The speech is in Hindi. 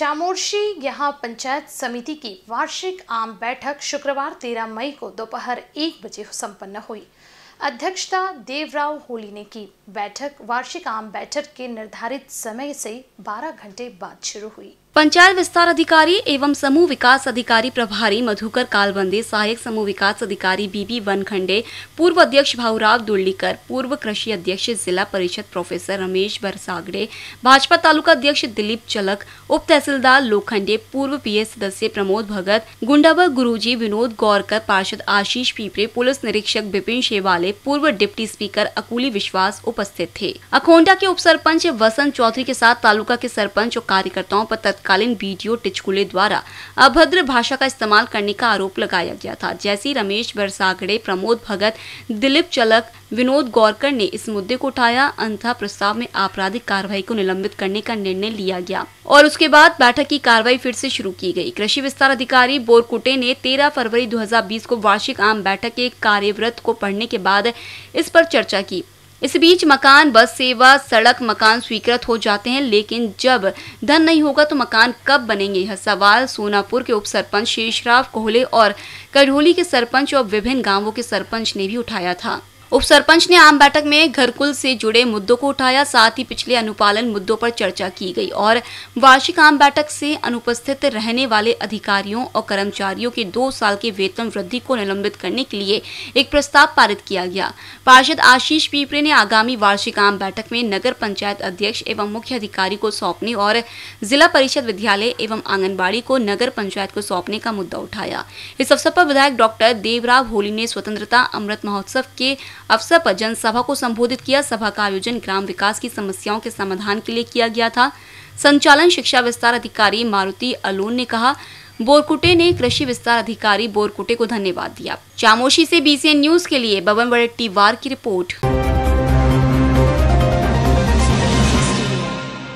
चामोर्शी यहाँ पंचायत समिति की वार्षिक आम बैठक शुक्रवार 13 मई को दोपहर एक बजे संपन्न हुई अध्यक्षता देवराव होली ने की बैठक वार्षिक आम बैठक के निर्धारित समय से 12 घंटे बाद शुरू हुई पंचायत विस्तार अधिकारी एवं समूह विकास अधिकारी प्रभारी मधुकर कालबंदे सहायक समूह विकास अधिकारी बीबी वनखंडे पूर्व अध्यक्ष भाऊराव दुर्लीकर पूर्व कृषि अध्यक्ष जिला परिषद प्रोफेसर रमेश बरसागड़े भाजपा तालुका अध्यक्ष दिलीप चलक उप तहसीलदार लोखंडे पूर्व पीए सदस्य प्रमोद भगत गुंडावर गुरुजी विनोद गौरकर पार्षद आशीष पीपरे पुलिस निरीक्षक बिपिन शेवाले पूर्व डिप्टी स्पीकर अकूली विश्वास उपस्थित थे अखोंडा के उप सरपंच वसंत चौधरी के साथ तालुका के सरपंच और कार्यकर्ताओं आरोप तत्कालीन बीटीओ टिचकुले द्वारा अभद्र भाषा का इस्तेमाल करने का आरोप लगाया गया था जैसी रमेश बरसागड़े प्रमोद भगत दिलीप चलक विनोद गौरकर ने इस मुद्दे को उठाया अंथा प्रस्ताव में आपराधिक कार्रवाई को निलंबित करने का निर्णय लिया गया और उसके बाद बैठक की कार्रवाई फिर से शुरू की गई कृषि विस्तार अधिकारी बोरकुटे ने 13 फरवरी 2020 को वार्षिक आम बैठक के कार्यव्रत को पढ़ने के बाद इस पर चर्चा की इस बीच मकान बस सेवा सड़क मकान स्वीकृत हो जाते हैं लेकिन जब धन नहीं होगा तो मकान कब बनेंगे यह सवाल सोनापुर के उप सरपंच शेषराव कोहले और कढ़ोली के सरपंच और विभिन्न गांवों के सरपंच ने भी उठाया था उप सरपंच ने आम बैठक में घरकुल से जुड़े मुद्दों को उठाया साथ ही पिछले अनुपालन मुद्दों पर चर्चा की गई और वार्षिक आम बैठक से अनुपस्थित रहने वाले अधिकारियों और कर्मचारियों के दो साल के वेतन वृद्धि को निलंबित करने के लिए एक प्रस्ताव पारित किया गया पार्षद आशीष पीपरे ने आगामी वार्षिक आम बैठक में नगर पंचायत अध्यक्ष एवं मुख्य अधिकारी को सौंपने और जिला परिषद विद्यालय एवं आंगनबाड़ी को नगर पंचायत को सौंपने का मुद्दा उठाया इस अवसर पर विधायक डॉक्टर देवराव होली ने स्वतंत्रता अमृत महोत्सव के अवसर पर जनसभा को संबोधित किया सभा का आयोजन ग्राम विकास की समस्याओं के समाधान के लिए किया गया था संचालन शिक्षा विस्तार अधिकारी मारुति अलोन ने कहा बोरकुटे ने कृषि विस्तार अधिकारी बोरकुटे को धन्यवाद दिया चामोशी से बीसीएन न्यूज के लिए बबन बड़ेट्टीवार की रिपोर्ट